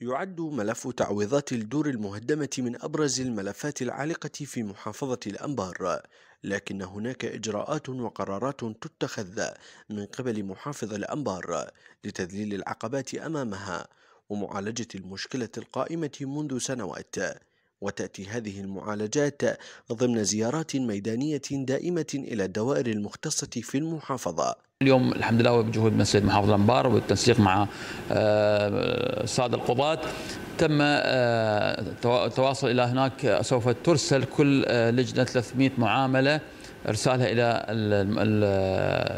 يعد ملف تعويضات الدور المهدمة من أبرز الملفات العالقة في محافظة الأنبار لكن هناك إجراءات وقرارات تتخذ من قبل محافظ الأنبار لتذليل العقبات أمامها ومعالجة المشكلة القائمة منذ سنوات وتأتي هذه المعالجات ضمن زيارات ميدانية دائمة إلى الدوائر المختصة في المحافظة اليوم الحمد لله وبجهود من سيد محافظ الانبار وبالتنسيق مع الساده آه، القضاة تم التواصل آه، الى هناك آه، سوف ترسل كل لجنه 300 معامله ارسالها الى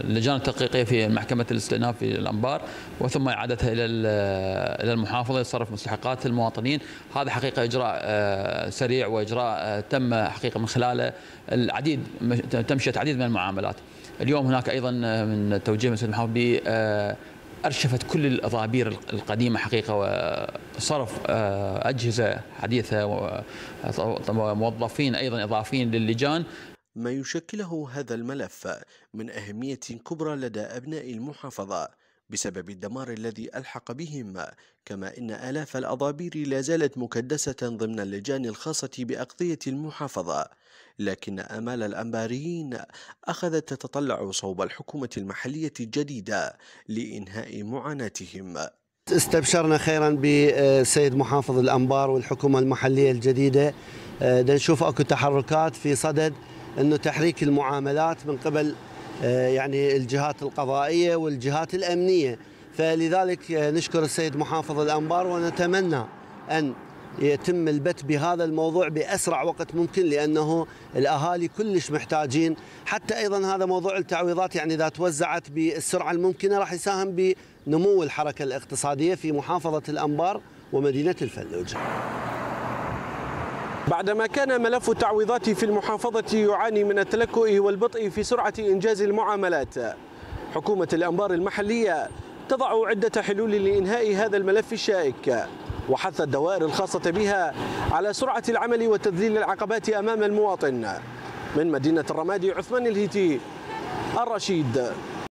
اللجان التحقيقيه في محكمه الاستئناف في الانبار وثم اعادتها الى الى المحافظه لصرف مستحقات المواطنين، هذا حقيقه اجراء آه، سريع واجراء آه، تم حقيقه من خلاله العديد تمشيت عديد من المعاملات. اليوم هناك ايضا آه، من توجيه مسؤول المحافظ ارشفت كل الاضابير القديمه حقيقه وصرف اجهزه حديثه وموظفين ايضا اضافيين للجان ما يشكله هذا الملف من أهمية كبرى لدى أبناء المحافظة بسبب الدمار الذي ألحق بهم كما إن آلاف الأضابير لا زالت مكدسة ضمن اللجان الخاصة بأقضية المحافظة لكن آمال الأنباريين أخذت تتطلع صوب الحكومة المحلية الجديدة لإنهاء معاناتهم استبشرنا خيرا بسيد محافظ الأنبار والحكومة المحلية الجديدة آه، نشوف أكو تحركات في صدد انه تحريك المعاملات من قبل آه، يعني الجهات القضائيه والجهات الامنيه فلذلك آه، نشكر السيد محافظ الانبار ونتمنى ان يتم البت بهذا الموضوع باسرع وقت ممكن لانه الاهالي كلش محتاجين حتى ايضا هذا موضوع التعويضات يعني اذا توزعت بالسرعه الممكنه راح يساهم بنمو الحركه الاقتصاديه في محافظه الانبار ومدينه الفلوجه بعدما كان ملف التعويضات في المحافظة يعاني من التلكؤ والبطء في سرعة إنجاز المعاملات حكومة الأنبار المحلية تضع عدة حلول لإنهاء هذا الملف الشائك وحث الدوائر الخاصة بها على سرعة العمل وتذليل العقبات أمام المواطن من مدينة الرمادي عثمان الهيتي الرشيد